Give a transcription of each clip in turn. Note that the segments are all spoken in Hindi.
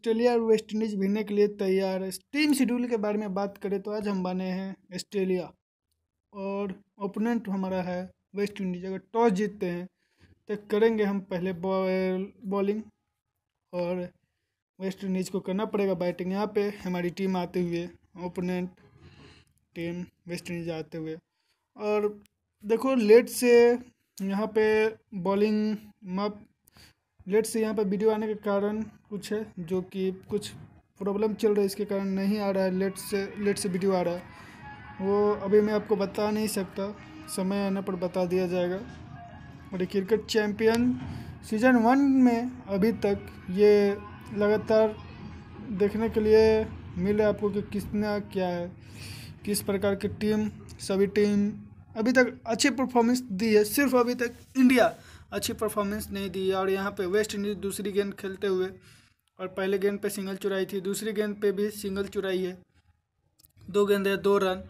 ऑस्ट्रेलिया और वेस्ट इंडीज भिड़ने के लिए तैयार है टीम शेड्यूल के बारे में बात करें तो आज हम बने हैं ऑस्ट्रेलिया और ओपोनेंट हमारा है वेस्ट इंडीज अगर टॉस जीतते हैं तो करेंगे हम पहले बॉलिंग और वेस्ट इंडीज़ को करना पड़ेगा बैटिंग यहाँ पे हमारी टीम आते हुए ओपोनेंट टीम वेस्ट इंडीज आते हुए और देखो लेट से यहाँ पे बॉलिंग मप लेट से यहाँ पर वीडियो आने के कारण कुछ है जो कि कुछ प्रॉब्लम चल रहा है इसके कारण नहीं आ रहा है लेट से लेट से वीडियो आ रहा है वो अभी मैं आपको बता नहीं सकता समय आने पर बता दिया जाएगा और क्रिकेट चैम्पियन सीजन वन में अभी तक ये लगातार देखने के लिए मिले आपको कि किसने क्या है किस प्रकार की टीम सभी टीम अभी तक अच्छी परफॉर्मेंस दी है सिर्फ अभी तक इंडिया अच्छी परफॉर्मेंस नहीं दी और यहाँ पे वेस्ट इंडीज़ दूसरी गेंद खेलते हुए और पहले गेंद पे सिंगल चुराई थी दूसरी गेंद पे भी सिंगल चुराई है दो गेंद है दो रन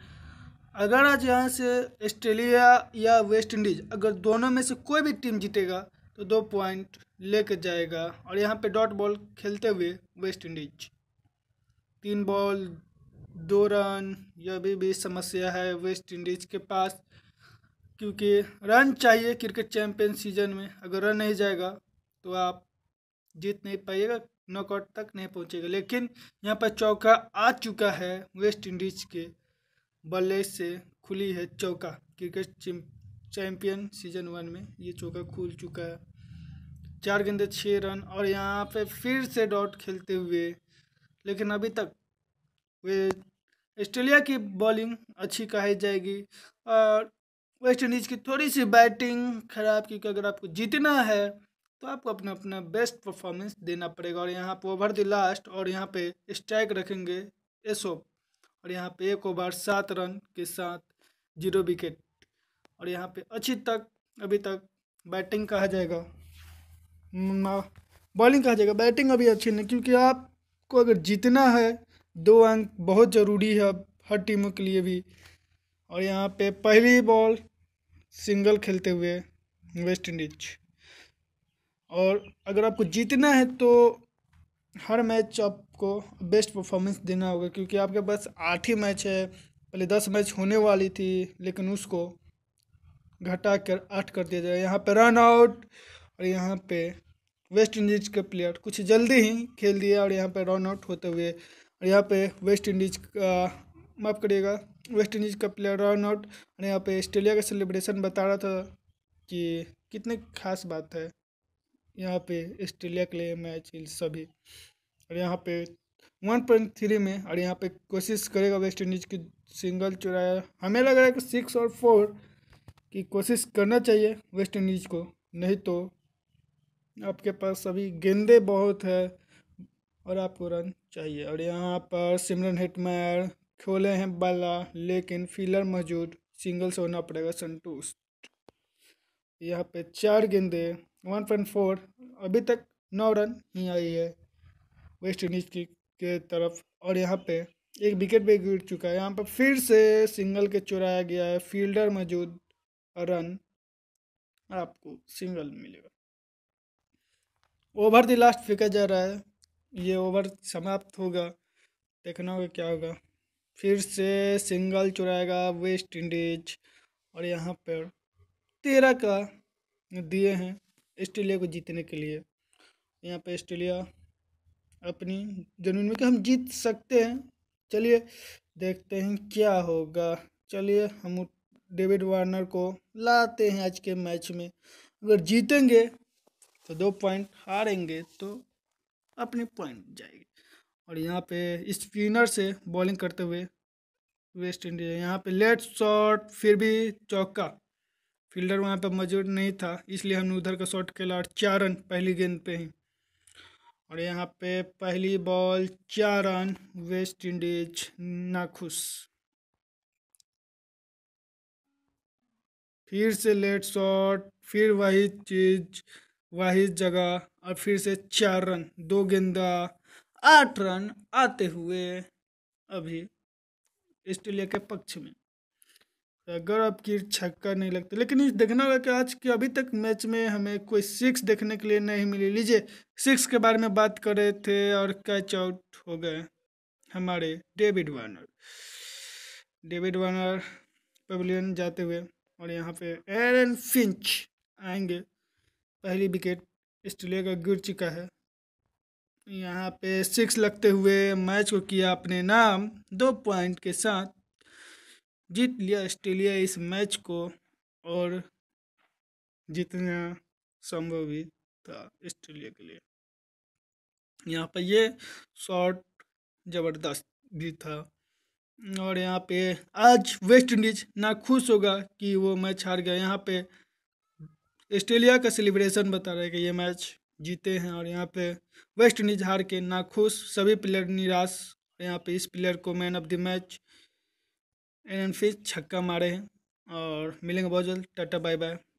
अगर आज यहाँ से ऑस्ट्रेलिया या वेस्ट इंडीज़ अगर दोनों में से कोई भी टीम जीतेगा तो दो पॉइंट लेके जाएगा और यहाँ पे डॉट बॉल खेलते हुए वेस्ट इंडीज तीन बॉल दो रन यह भी, भी समस्या है वेस्ट इंडीज के पास क्योंकि रन चाहिए क्रिकेट चैम्पियन सीजन में अगर रन नहीं जाएगा तो आप जीत नहीं पाइएगा नॉकआउट तक नहीं पहुंचेगा लेकिन यहाँ पर चौका आ चुका है वेस्ट इंडीज के बल्ले से खुली है चौका क्रिकेट चैम्पियन सीजन वन में ये चौका खुल चुका है चार गेंदे छः रन और यहाँ पे फिर से डॉट खेलते हुए लेकिन अभी तक वे ऑस्ट्रेलिया की बॉलिंग अच्छी कही जाएगी और वेस्ट इंडीज़ की थोड़ी सी बैटिंग खराब क्योंकि अगर आपको जीतना है तो आपको अपना अपना बेस्ट परफॉर्मेंस देना पड़ेगा और यहाँ पर ओवर द लास्ट और यहाँ पे स्ट्राइक रखेंगे एसोप और यहाँ पे एक ओवर सात रन के साथ जीरो विकेट और यहाँ पे अच्छी तक अभी तक बैटिंग कहा जाएगा बॉलिंग कहा जाएगा बैटिंग अभी अच्छी नहीं क्योंकि आपको अगर जीतना है दो अंक बहुत ज़रूरी है अब हर टीमों के लिए भी और यहाँ पे पहली बॉल सिंगल खेलते हुए वेस्ट इंडीज और अगर आपको जीतना है तो हर मैच आपको बेस्ट परफॉर्मेंस देना होगा क्योंकि आपके पास आठ ही मैच है पहले दस मैच होने वाली थी लेकिन उसको घटा कर आठ कर दिया जाए यहाँ पर रन आउट और यहाँ पे वेस्ट इंडीज के प्लेयर कुछ जल्दी ही खेल दिया और यहाँ पे रन आउट होते हुए और यहाँ पे वेस्ट इंडीज का माफ़ करिएगा वेस्ट इंडीज़ का प्लेयर रन आउट और यहाँ पे ऑस्ट्रेलिया का सेलिब्रेशन बता रहा था कि कितने खास बात है यहाँ पे ऑस्ट्रेलिया के लिए मैच इन सभी और यहाँ पे वन पॉइंट थ्री में और यहाँ पे कोशिश करेगा वेस्ट इंडीज़ की सिंगल चुराया हमें लग रहा है कि सिक्स और फोर की कोशिश करना चाहिए वेस्ट इंडीज़ को नहीं तो आपके पास अभी गेंदे बहुत है और आपको रन चाहिए और यहाँ पर सिमरन हेटमैर खोले हैं बाला लेकिन फील्डर मौजूद सिंगल्स होना पड़ेगा संतुष्ट यहाँ पे चार गेंदे वन पॉइंट फोर अभी तक नौ रन ही आई है वेस्ट इंडीज की के तरफ और यहाँ पे एक विकेट भी गिर चुका है यहाँ पर फिर से सिंगल के चुराया गया है फील्डर मौजूद रन आपको सिंगल मिलेगा ओवर द लास्ट फेंका जा रहा है ये ओवर समाप्त होगा देखना होगा क्या होगा फिर से सिंगल चुराएगा वेस्ट इंडीज और यहाँ पर तेरह का दिए हैं ऑस्ट्रेलिया को जीतने के लिए यहाँ पे ऑस्ट्रेलिया अपनी जमीन में कि हम जीत सकते हैं चलिए देखते हैं क्या होगा चलिए हम डेविड वार्नर को लाते हैं आज के मैच में अगर जीतेंगे तो दो पॉइंट हारेंगे तो अपनी पॉइंट जाएगी और यहाँ पे स्पिनर से बॉलिंग करते हुए वेस्ट इंडीज यहाँ पे लेट शॉट फिर भी चौका फील्डर वहाँ पे मौजूद नहीं था इसलिए हमने उधर का शॉट खेला और चार रन पहली गेंद पे ही और यहाँ पे पहली बॉल चार रन वेस्ट इंडीज नाखुश फिर से लेट शॉट फिर वही चीज़ वही जगह और फिर से चार रन दो गेंदा आठ रन आते हुए अभी ऑस्ट्रेलिया के पक्ष में अगर आपकी छक्का नहीं लगता लेकिन देखना होगा कि आज के अभी तक मैच में हमें कोई सिक्स देखने के लिए नहीं मिली लीजिए सिक्स के बारे में बात कर रहे थे और कैच आउट हो गए हमारे David Warner David Warner pavilion जाते हुए और यहाँ पे एरन फिंच आएंगे पहली विकेट ऑस्ट्रेलिया का गिर चुका है यहाँ पे सिक्स लगते हुए मैच को किया अपने नाम दो पॉइंट के साथ जीत लिया ऑस्ट्रेलिया इस मैच को और जितना संभव भी था ऑस्ट्रेलिया के लिए यहाँ पर ये शॉट ज़बरदस्त भी था और यहाँ पे आज वेस्ट इंडीज ना खुश होगा कि वो मैच हार गया यहाँ पे ऑस्ट्रेलिया का सेलिब्रेशन बता रहे कि ये मैच जीते हैं और यहाँ पे वेस्ट इंडीज हार के नाखुश सभी प्लेयर निराश यहाँ पे इस प्लेयर को मैन ऑफ द मैच एन एन फिज छक्का मारे हैं और मिलेंगे बहुत जल्द टाटा बाय बाय